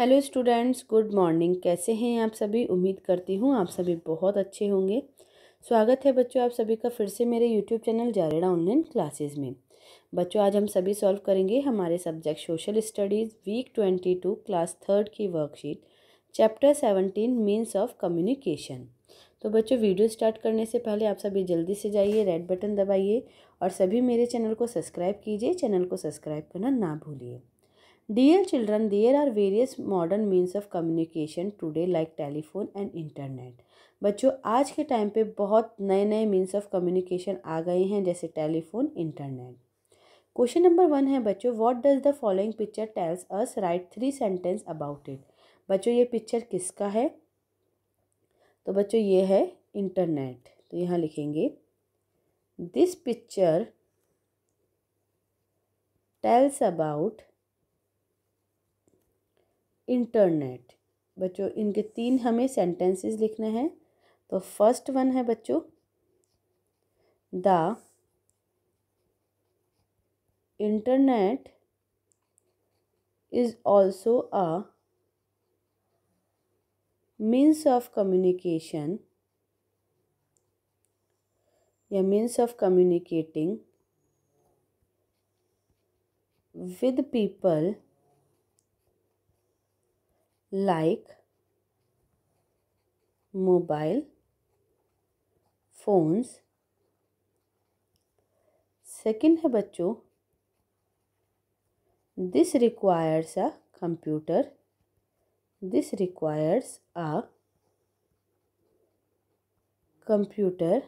hello students good morning कैसे हैं आप सभी उम्मीद करती हूँ आप सभी बहुत अच्छे होंगे स्वागत है बच्चों आप सभी का फिर से मेरे यूट्यूब चैनल जारेड़ा ऑनलाइन क्लासेस में बच्चों आज हम सभी सॉल्व करेंगे हमारे subject social studies week twenty two class third की worksheet chapter seventeen means of communication तो बच्चों वीडियो स्टार्ट करने से पहले आप सभी जल्दी से जाइए रेड बटन दबाइए और सभी मेरे चैनल को सब्सक्राइब कीजिए चैनल को सब्सक्राइब करना ना भूलिए dear children there are various modern means of communication today like telephone and internet बच्चों आज के टाइम पे बहुत नए नए मीन्स ऑफ कम्युनिकेशन आ गए हैं जैसे telephone internet question number one है बच्चों what does the following picture tells us write three sentence about it बच्चों ये पिक्चर किसका है तो बच्चों ये है इंटरनेट तो यहाँ लिखेंगे this picture tells about internet बच्चों इनके तीन हमें सेंटेंसेस लिखने हैं तो फर्स्ट वन है बच्चों the internet is also a means of communication या means of communicating with people like mobile phones second है बच्चों this requires a computer this requires a computer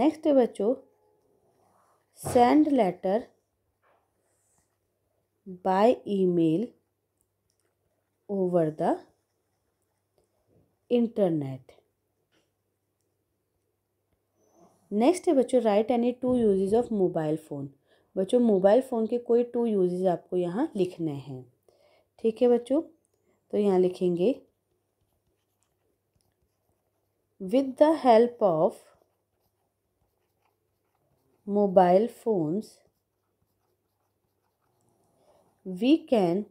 next है बच्चों send letter by email over the internet next है बच्चों write any two usages of mobile phone बच्चों mobile phone के कोई to usage आपको यहाँ लिखने हैं ठीक है बच्चों तो यहाँ लिखेंगे with the help of mobile phones we can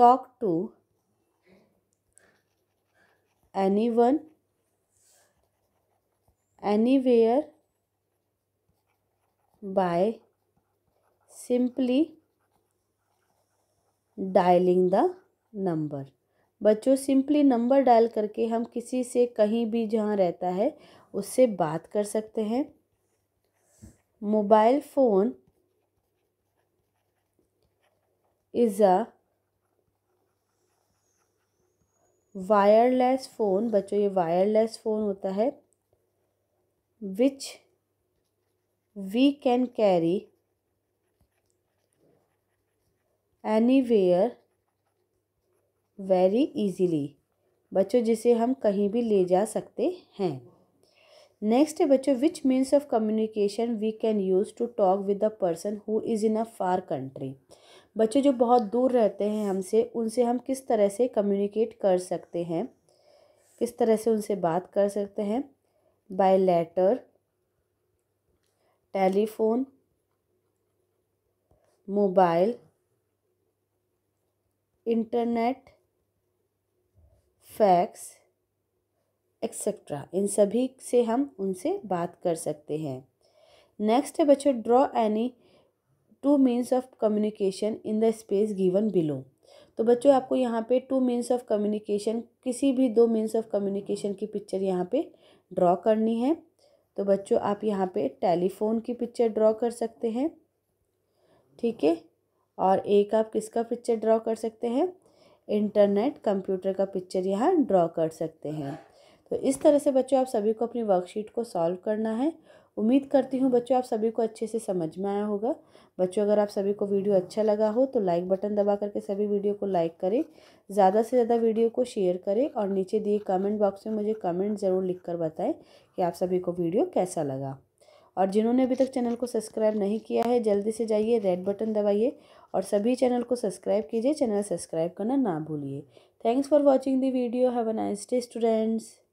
talk to anyone anywhere by simply dialling the number बच्चों सिंपली नंबर डायल करके हम किसी से कहीं भी जहाँ रहता है उससे बात कर सकते हैं mobile phone is a wireless phone बच्चों ये वायरलेस फ़ोन होता है which we can carry anywhere very easily बच्चों जिसे हम कहीं भी ले जा सकते हैं नेक्स्ट है बच्चों which means of communication we can use to talk with the person who is in a far country बच्चे जो बहुत दूर रहते हैं हमसे उनसे हम किस तरह से कम्युनिकेट कर सकते हैं किस तरह से उनसे बात कर सकते हैं by letter telephone mobile internet fax etcetera इन सभी से हम उनसे बात कर सकते हैं नेक्स्ट है बच्चों draw any two means of communication in the space given below तो बच्चों आपको यहाँ पे टू मीन्स ऑफ कम्युनिकेशन किसी भी दो मीन्स ऑफ कम्युनिकेशन की पिक्चर यहाँ पे ड्रॉ करनी है तो बच्चों आप यहाँ पे टेलीफोन की पिक्चर ड्रॉ कर सकते हैं ठीक है और एक आप किसका पिक्चर ड्रॉ कर सकते हैं इंटरनेट कंप्यूटर का पिक्चर यहाँ ड्रॉ कर सकते हैं तो इस तरह से बच्चों आप सभी को अपनी वर्कशीट को सॉल्व करना है उम्मीद करती हूँ बच्चों आप सभी को अच्छे से समझ में आया होगा बच्चों अगर आप सभी को वीडियो अच्छा लगा हो तो लाइक बटन दबा करके सभी वीडियो को लाइक करें ज़्यादा से ज़्यादा वीडियो को शेयर करें और नीचे दिए कमेंट बॉक्स में मुझे कमेंट ज़रूर लिख कर बताएं कि आप सभी को वीडियो कैसा लगा और जिन्होंने अभी तक चैनल को सब्सक्राइब नहीं किया है जल्दी से जाइए रेड बटन दबाइए और सभी चैनल को सब्सक्राइब कीजिए चैनल सब्सक्राइब करना ना भूलिए thanks for watching the video have a nice day students